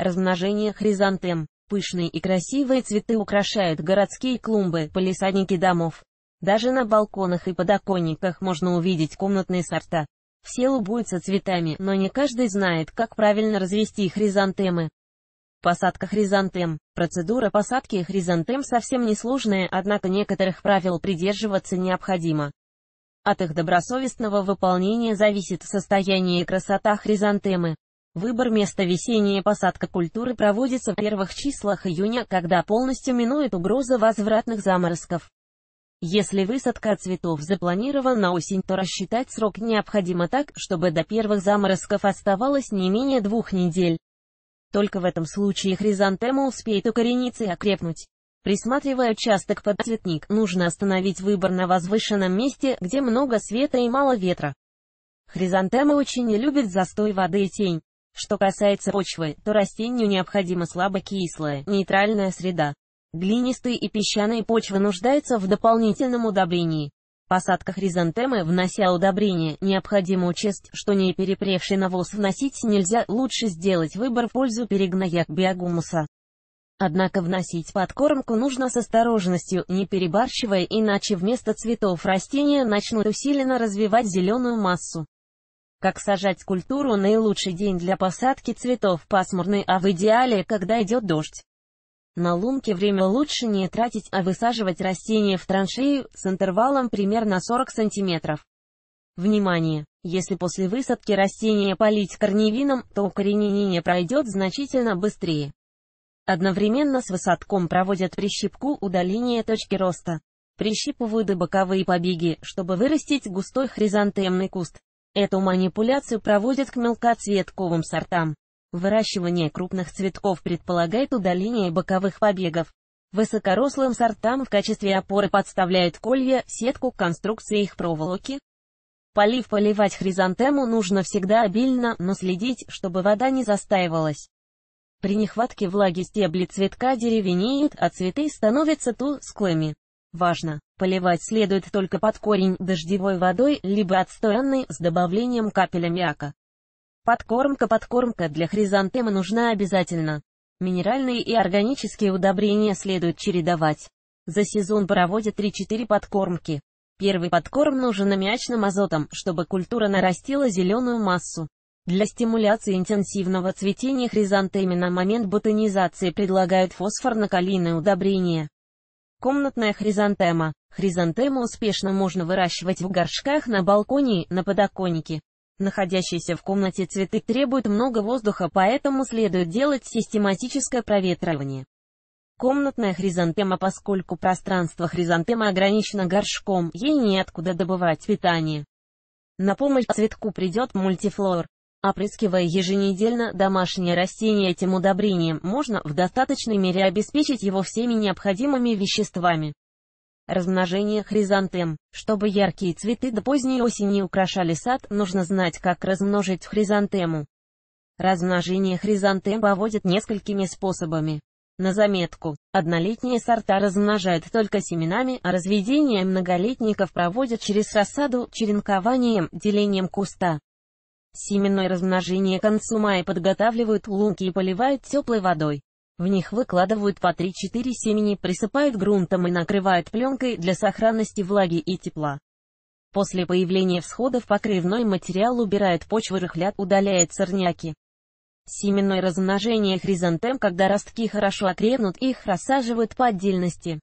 Размножение хризантем. Пышные и красивые цветы украшают городские клумбы, полисадники домов. Даже на балконах и подоконниках можно увидеть комнатные сорта. Все любуются цветами, но не каждый знает, как правильно развести хризантемы. Посадка хризантем. Процедура посадки хризантем совсем несложная, однако некоторых правил придерживаться необходимо. От их добросовестного выполнения зависит состояние и красота хризантемы. Выбор места весенняя посадка культуры проводится в первых числах июня, когда полностью минует угроза возвратных заморозков. Если высадка цветов запланирована на осень, то рассчитать срок необходимо так, чтобы до первых заморозков оставалось не менее двух недель. Только в этом случае хризантема успеет укорениться и окрепнуть. Присматривая участок под цветник, нужно остановить выбор на возвышенном месте, где много света и мало ветра. Хризантемы очень не любят застой воды и тень. Что касается почвы, то растению необходима слабокислая, нейтральная среда. Глинистые и песчаные почвы нуждаются в дополнительном удобрении. Посадка хризантемы, внося удобрение, необходимо учесть, что не перепревший навоз вносить нельзя, лучше сделать выбор в пользу перегноя биогумуса. Однако вносить подкормку нужно с осторожностью, не перебарщивая, иначе вместо цветов растения начнут усиленно развивать зеленую массу. Как сажать культуру наилучший день для посадки цветов пасмурный, а в идеале, когда идет дождь. На лунке время лучше не тратить, а высаживать растения в траншею с интервалом примерно 40 см. Внимание! Если после высадки растения полить корневином, то укоренение пройдет значительно быстрее. Одновременно с высадком проводят прищипку удаления точки роста. Прищипывают и боковые побеги, чтобы вырастить густой хризантемный куст. Эту манипуляцию проводят к мелкоцветковым сортам. Выращивание крупных цветков предполагает удаление боковых побегов. Высокорослым сортам в качестве опоры подставляют колья, сетку, конструкции их проволоки. Полив поливать хризантему нужно всегда обильно, но следить, чтобы вода не застаивалась. При нехватке влаги стебли цветка деревенеют, а цветы становятся тусклыми. Важно, поливать следует только под корень дождевой водой, либо отстоянной с добавлением капель аммиака. Подкормка Подкормка для хризантемы нужна обязательно. Минеральные и органические удобрения следует чередовать. За сезон проводят 3-4 подкормки. Первый подкорм нужен аммиачным азотом, чтобы культура нарастила зеленую массу. Для стимуляции интенсивного цветения хризантемы на момент ботанизации предлагают фосфорно-калийные удобрения. Комнатная хризантема. Хризантему успешно можно выращивать в горшках на балконе, на подоконнике. Находящиеся в комнате цветы требуют много воздуха, поэтому следует делать систематическое проветривание. Комнатная хризантема Поскольку пространство хризантемы ограничено горшком, ей неоткуда добывать питание. На помощь цветку придет мультифлор. Опрыскивая еженедельно домашнее растение этим удобрением, можно в достаточной мере обеспечить его всеми необходимыми веществами. Размножение хризантем. Чтобы яркие цветы до поздней осени украшали сад, нужно знать, как размножить хризантему. Размножение хризантем проводят несколькими способами. На заметку, однолетние сорта размножают только семенами, а разведение многолетников проводят через рассаду, черенкованием, делением куста. Семенное размножение к концу мая подготавливают лунки и поливают теплой водой. В них выкладывают по 3-4 семени, присыпают грунтом и накрывают пленкой для сохранности влаги и тепла. После появления всходов покрывной материал убирает почву рыхлят, удаляет сорняки. Семенное размножение хризантем, когда ростки хорошо окрепнут, их рассаживают по отдельности.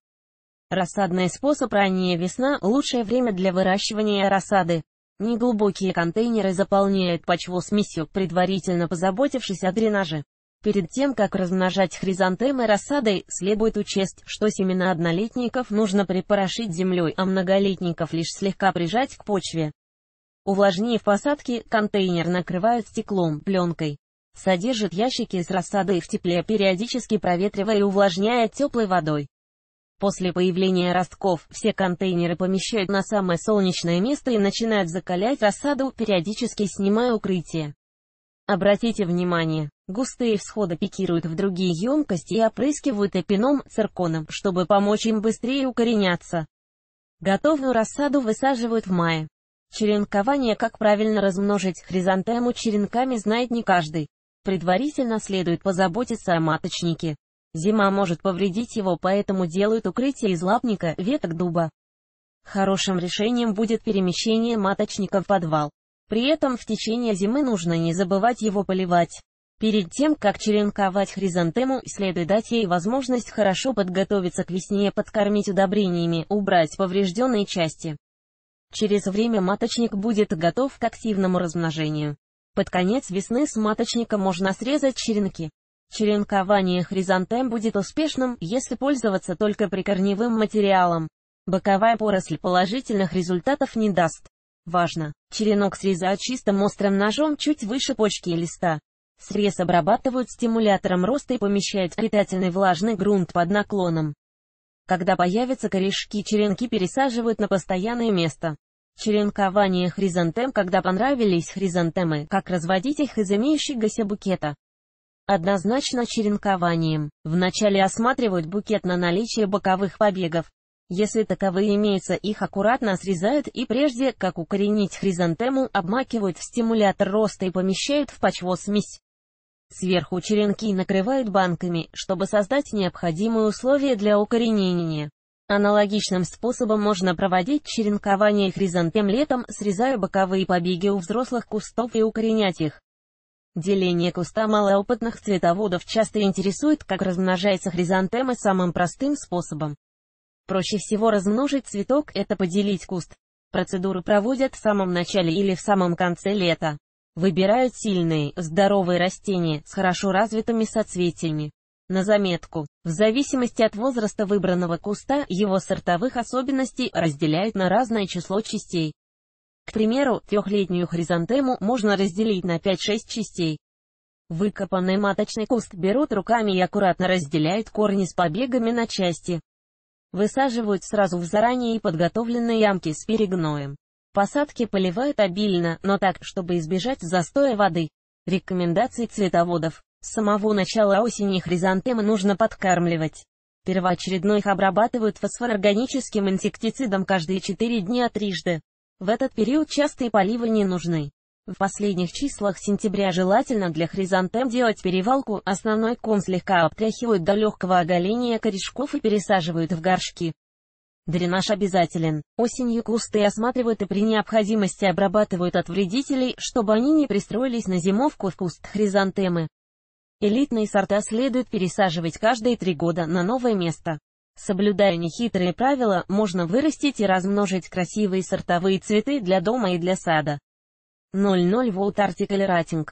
Рассадный способ ранняя весна – лучшее время для выращивания рассады. Неглубокие контейнеры заполняют почву смесью, предварительно позаботившись о дренаже. Перед тем, как размножать хризантемы рассадой, следует учесть, что семена однолетников нужно припорошить землей, а многолетников лишь слегка прижать к почве. Увлажнив посадки, контейнер накрывают стеклом, пленкой. Содержит ящики с рассадой в тепле, периодически проветривая и увлажняя теплой водой. После появления ростков все контейнеры помещают на самое солнечное место и начинают закалять рассаду, периодически снимая укрытие. Обратите внимание, густые всходы пикируют в другие емкости и опрыскивают эпином, цирконом, чтобы помочь им быстрее укореняться. Готовую рассаду высаживают в мае. Черенкование, как правильно размножить хризантему черенками знает не каждый. Предварительно следует позаботиться о маточнике. Зима может повредить его, поэтому делают укрытие из лапника, веток дуба. Хорошим решением будет перемещение маточника в подвал. При этом в течение зимы нужно не забывать его поливать. Перед тем, как черенковать хризантему, следует дать ей возможность хорошо подготовиться к весне, подкормить удобрениями, убрать поврежденные части. Через время маточник будет готов к активному размножению. Под конец весны с маточника можно срезать черенки. Черенкование хризантем будет успешным, если пользоваться только прикорневым материалом. Боковая поросль положительных результатов не даст. Важно! Черенок срезают чистым острым ножом чуть выше почки и листа. Срез обрабатывают стимулятором роста и помещают в питательный влажный грунт под наклоном. Когда появятся корешки, черенки пересаживают на постоянное место. Черенкование хризантем, когда понравились хризантемы, как разводить их из имеющегося букета. Однозначно черенкованием. Вначале осматривают букет на наличие боковых побегов. Если таковые имеются, их аккуратно срезают и прежде, как укоренить хризантему, обмакивают в стимулятор роста и помещают в почвосмесь. Сверху черенки накрывают банками, чтобы создать необходимые условия для укоренения. Аналогичным способом можно проводить черенкование хризантем летом, срезая боковые побеги у взрослых кустов и укоренять их. Деление куста малоопытных цветоводов часто интересует, как размножается хризантема самым простым способом. Проще всего размножить цветок – это поделить куст. Процедуру проводят в самом начале или в самом конце лета. Выбирают сильные, здоровые растения, с хорошо развитыми соцветиями. На заметку, в зависимости от возраста выбранного куста, его сортовых особенностей разделяют на разное число частей. К примеру, трехлетнюю хризантему можно разделить на 5-6 частей. Выкопанный маточный куст берут руками и аккуратно разделяют корни с побегами на части. Высаживают сразу в заранее подготовленные ямки с перегноем. Посадки поливают обильно, но так, чтобы избежать застоя воды. Рекомендации цветоводов. С самого начала осени хризантемы нужно подкармливать. Первоочередно их обрабатывают фосфорорганическим инсектицидом каждые 4 дня трижды. В этот период частые поливы не нужны. В последних числах сентября желательно для хризантем делать перевалку, основной ком слегка обтряхивают до легкого оголения корешков и пересаживают в горшки. Дренаж обязателен. Осенью кусты осматривают и при необходимости обрабатывают от вредителей, чтобы они не пристроились на зимовку в куст хризантемы. Элитные сорта следует пересаживать каждые три года на новое место. Соблюдая нехитрые правила, можно вырастить и размножить красивые сортовые цветы для дома и для сада. 00 Volt Article Rating